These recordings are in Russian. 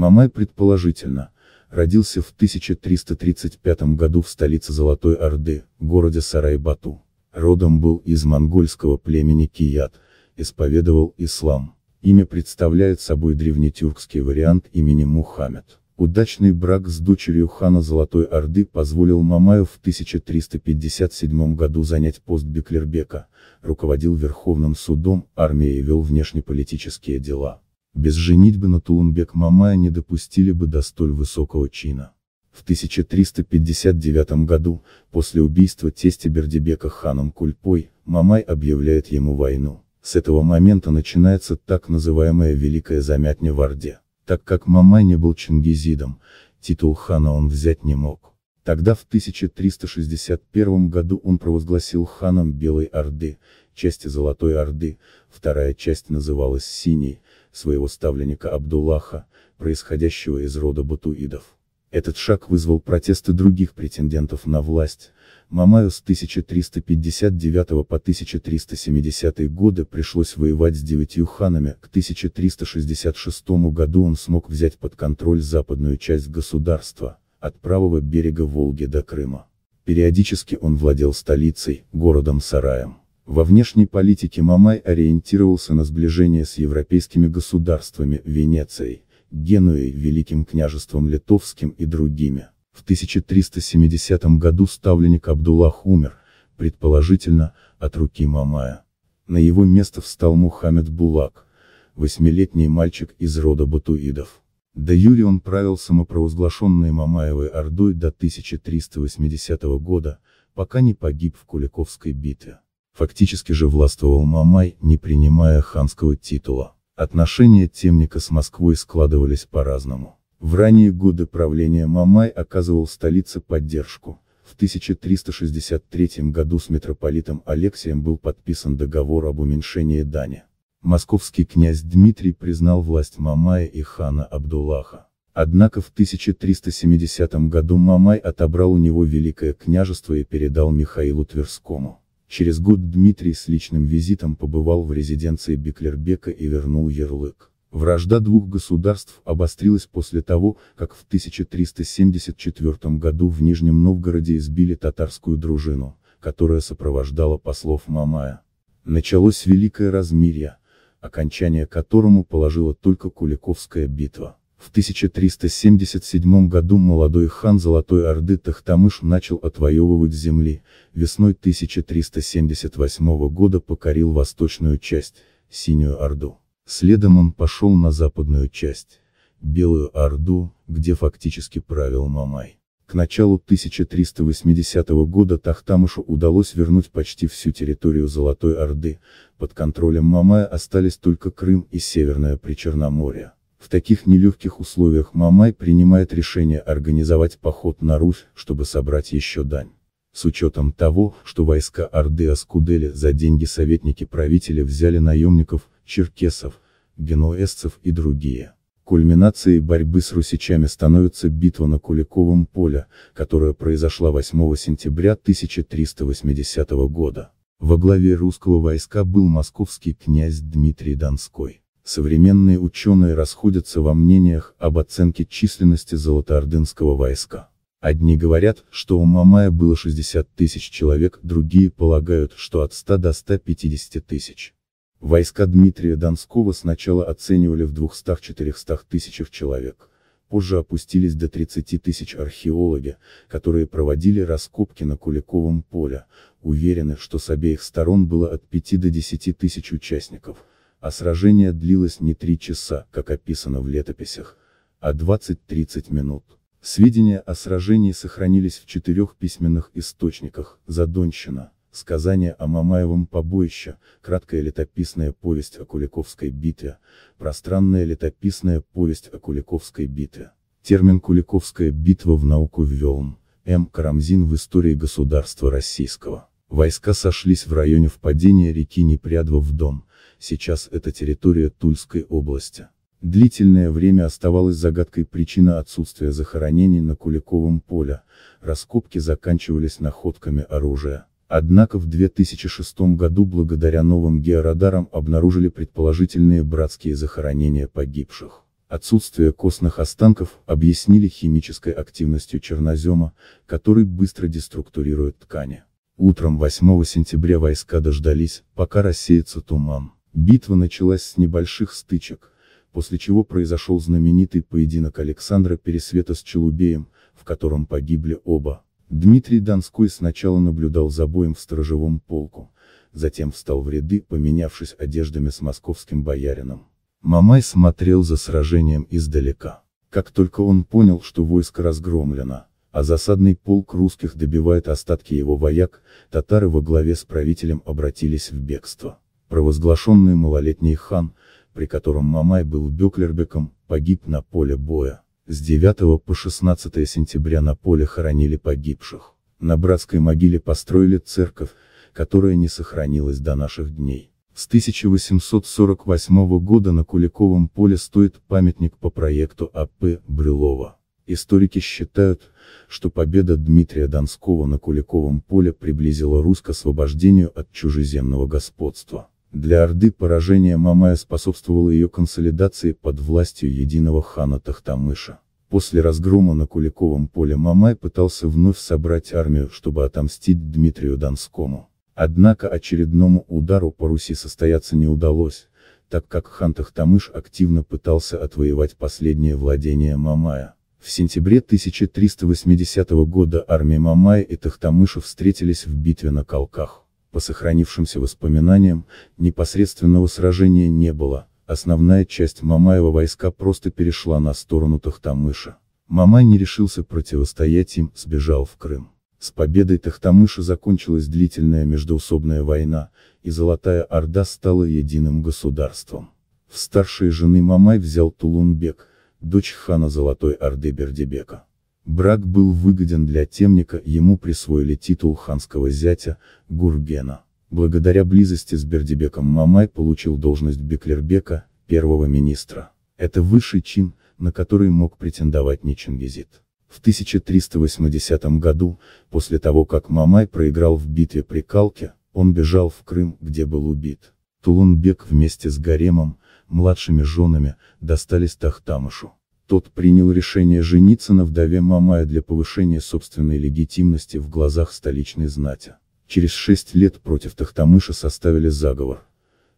Мамай предположительно, родился в 1335 году в столице Золотой Орды, городе Сарайбату. Родом был из монгольского племени Кият, исповедовал ислам. Имя представляет собой древнетюркский вариант имени Мухаммед. Удачный брак с дочерью хана Золотой Орды позволил Мамаю в 1357 году занять пост Беклербека, руководил Верховным судом, армией и вел внешнеполитические дела. Без женитьбы на Тулунбек Мамая не допустили бы до столь высокого чина. В 1359 году, после убийства тестя Бердибека ханом Кульпой, Мамай объявляет ему войну. С этого момента начинается так называемая Великая Замятня в Орде. Так как Мамай не был чингизидом, титул хана он взять не мог. Тогда в 1361 году он провозгласил ханом Белой Орды, части Золотой Орды, вторая часть называлась Синей, своего ставленника Абдуллаха, происходящего из рода батуидов. Этот шаг вызвал протесты других претендентов на власть. Мамаю с 1359 по 1370 годы пришлось воевать с девятью ханами, к 1366 году он смог взять под контроль западную часть государства, от правого берега Волги до Крыма. Периодически он владел столицей, городом Сараем. Во внешней политике Мамай ориентировался на сближение с европейскими государствами, Венецией, Генуей, Великим княжеством Литовским и другими. В 1370 году ставленник Абдуллах умер, предположительно, от руки Мамая. На его место встал Мухаммед Булак, восьмилетний мальчик из рода Батуидов. До Юри он правил самопровозглашенной Мамаевой Ордой до 1380 года, пока не погиб в Куликовской битве. Фактически же властвовал Мамай, не принимая ханского титула. Отношения темника с Москвой складывались по-разному. В ранние годы правления Мамай оказывал столице поддержку. В 1363 году с митрополитом Алексием был подписан договор об уменьшении дани. Московский князь Дмитрий признал власть Мамая и хана Абдуллаха. Однако в 1370 году Мамай отобрал у него Великое княжество и передал Михаилу Тверскому. Через год Дмитрий с личным визитом побывал в резиденции Беклербека и вернул ярлык. Вражда двух государств обострилась после того, как в 1374 году в Нижнем Новгороде избили татарскую дружину, которая сопровождала послов Мамая. Началось Великое Размирье, окончание которому положила только Куликовская битва. В 1377 году молодой хан Золотой Орды Тахтамыш начал отвоевывать земли, весной 1378 года покорил восточную часть, Синюю Орду. Следом он пошел на западную часть, Белую Орду, где фактически правил Мамай. К началу 1380 года Тахтамышу удалось вернуть почти всю территорию Золотой Орды, под контролем Мамая остались только Крым и Северное Причерноморье. В таких нелегких условиях Мамай принимает решение организовать поход на Русь, чтобы собрать еще дань. С учетом того, что войска Орды Аскудели за деньги советники правителя взяли наемников, черкесов, генуэзцев и другие. Кульминацией борьбы с русичами становится битва на Куликовом поле, которая произошла 8 сентября 1380 года. Во главе русского войска был московский князь Дмитрий Донской. Современные ученые расходятся во мнениях об оценке численности золотоордынского войска. Одни говорят, что у Мамая было 60 тысяч человек, другие полагают, что от 100 до 150 тысяч. Войска Дмитрия Донского сначала оценивали в 200-400 тысячах человек, позже опустились до 30 тысяч археологи, которые проводили раскопки на Куликовом поле, уверены, что с обеих сторон было от 5 до 10 тысяч участников – а сражение длилось не три часа, как описано в летописях, а 20-30 минут. Сведения о сражении сохранились в четырех письменных источниках, Задонщина, сказание о Мамаевом побоище, краткая летописная повесть о Куликовской битве, пространная летописная повесть о Куликовской битве. Термин «Куликовская битва» в науку ввел М. Карамзин в истории государства российского. Войска сошлись в районе впадения реки Непрядва в Дон, сейчас это территория Тульской области. Длительное время оставалась загадкой причина отсутствия захоронений на Куликовом поле, раскопки заканчивались находками оружия. Однако в 2006 году благодаря новым георадарам обнаружили предположительные братские захоронения погибших. Отсутствие костных останков объяснили химической активностью чернозема, который быстро деструктурирует ткани. Утром 8 сентября войска дождались, пока рассеется туман. Битва началась с небольших стычек, после чего произошел знаменитый поединок Александра Пересвета с Челубеем, в котором погибли оба. Дмитрий Донской сначала наблюдал за боем в сторожевом полку, затем встал в ряды, поменявшись одеждами с московским боярином. Мамай смотрел за сражением издалека. Как только он понял, что войско разгромлено, а засадный полк русских добивает остатки его вояк, татары во главе с правителем обратились в бегство провозглашенный малолетний хан, при котором Мамай был бюклербеком, погиб на поле боя. С 9 по 16 сентября на поле хоронили погибших. На братской могиле построили церковь, которая не сохранилась до наших дней. С 1848 года на Куликовом поле стоит памятник по проекту А.П. Брылова. Историки считают, что победа Дмитрия Донского на Куликовом поле приблизила к освобождению от чужеземного господства. Для Орды поражение Мамая способствовало ее консолидации под властью единого хана Тахтамыша. После разгрома на Куликовом поле Мамай пытался вновь собрать армию, чтобы отомстить Дмитрию Донскому. Однако очередному удару по Руси состояться не удалось, так как хан Тахтамыш активно пытался отвоевать последнее владение Мамая. В сентябре 1380 года армии Мамая и Тахтамыша встретились в битве на Калках по сохранившимся воспоминаниям, непосредственного сражения не было, основная часть Мамаева войска просто перешла на сторону Тахтамыша. Мамай не решился противостоять им, сбежал в Крым. С победой Тахтамыша закончилась длительная междоусобная война, и Золотая Орда стала единым государством. В старшей жены Мамай взял Тулунбек, дочь хана Золотой Орды Бердебека. Брак был выгоден для темника, ему присвоили титул ханского зятя, Гургена. Благодаря близости с Бердибеком Мамай получил должность Беклербека, первого министра. Это высший чин, на который мог претендовать не Чингизид. В 1380 году, после того как Мамай проиграл в битве при Калке, он бежал в Крым, где был убит. Тулунбек вместе с Гаремом, младшими женами, достались Тахтамышу. Тот принял решение жениться на вдове Мамая для повышения собственной легитимности в глазах столичной знати. Через шесть лет против Тахтамыша составили заговор,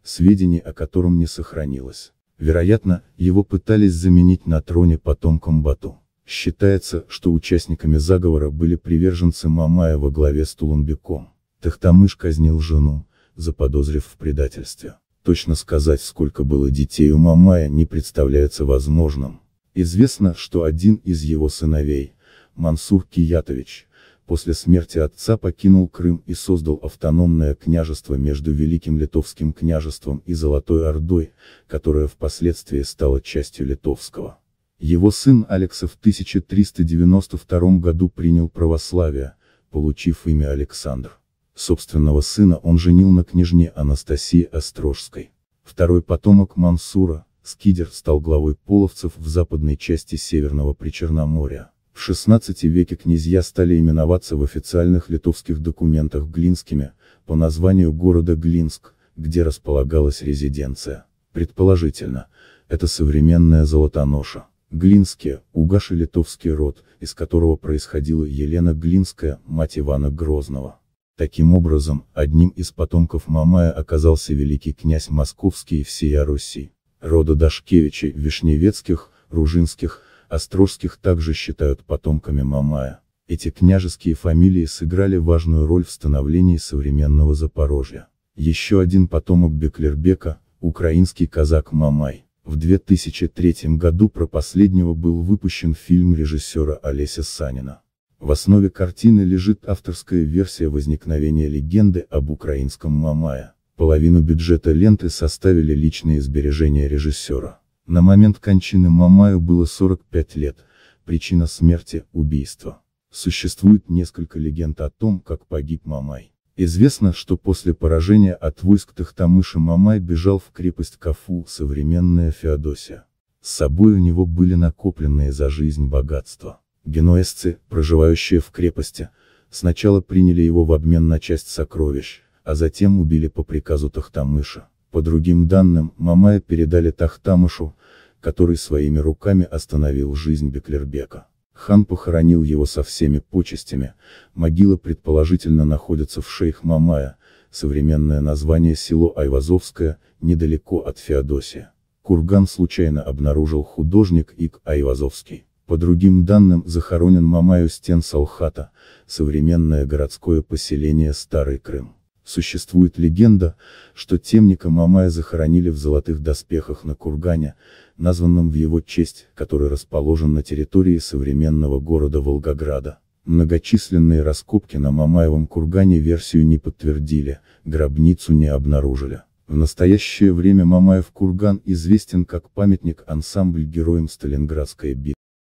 сведений о котором не сохранилось. Вероятно, его пытались заменить на троне потомком Бату. Считается, что участниками заговора были приверженцы Мамая во главе с Тулунбеком. Тахтамыш казнил жену, заподозрив в предательстве. Точно сказать, сколько было детей у Мамая, не представляется возможным. Известно, что один из его сыновей, Мансур Киятович, после смерти отца покинул Крым и создал автономное княжество между Великим Литовским княжеством и Золотой Ордой, которое впоследствии стало частью литовского. Его сын Алекса в 1392 году принял православие, получив имя Александр. Собственного сына он женил на княжне Анастасии Острожской. Второй потомок Мансура, Скидер стал главой половцев в западной части Северного Причерноморья. В XVI веке князья стали именоваться в официальных литовских документах Глинскими, по названию города Глинск, где располагалась резиденция. Предположительно, это современная Золотоноша. Глинские, Угаши литовский род, из которого происходила Елена Глинская, мать Ивана Грозного. Таким образом, одним из потомков Мамая оказался великий князь Московский и всея Руси рода Дашкевичей, Вишневецких, Ружинских, Острожских также считают потомками Мамая. Эти княжеские фамилии сыграли важную роль в становлении современного Запорожья. Еще один потомок Беклербека, украинский казак Мамай. В 2003 году про последнего был выпущен фильм режиссера Олеся Санина. В основе картины лежит авторская версия возникновения легенды об украинском Мамая. Половину бюджета ленты составили личные сбережения режиссера. На момент кончины Мамаю было 45 лет, причина смерти – убийство. Существует несколько легенд о том, как погиб Мамай. Известно, что после поражения от войск Тахтамыша Мамай бежал в крепость Кафу, современная Феодосия. С собой у него были накопленные за жизнь богатства. Генуэзцы, проживающие в крепости, сначала приняли его в обмен на часть сокровищ, а затем убили по приказу Тахтамыша. По другим данным, Мамая передали Тахтамышу, который своими руками остановил жизнь Беклербека. Хан похоронил его со всеми почестями, могила предположительно находится в шейх Мамая, современное название село Айвазовское, недалеко от Феодосия. Курган случайно обнаружил художник Ик Айвазовский. По другим данным захоронен Мамаю стен Салхата, современное городское поселение Старый Крым. Существует легенда, что темника Мамая захоронили в золотых доспехах на кургане, названном в его честь, который расположен на территории современного города Волгограда. Многочисленные раскопки на Мамаевом кургане версию не подтвердили, гробницу не обнаружили. В настоящее время Мамаев курган известен как памятник ансамбль героям Сталинградской битвы.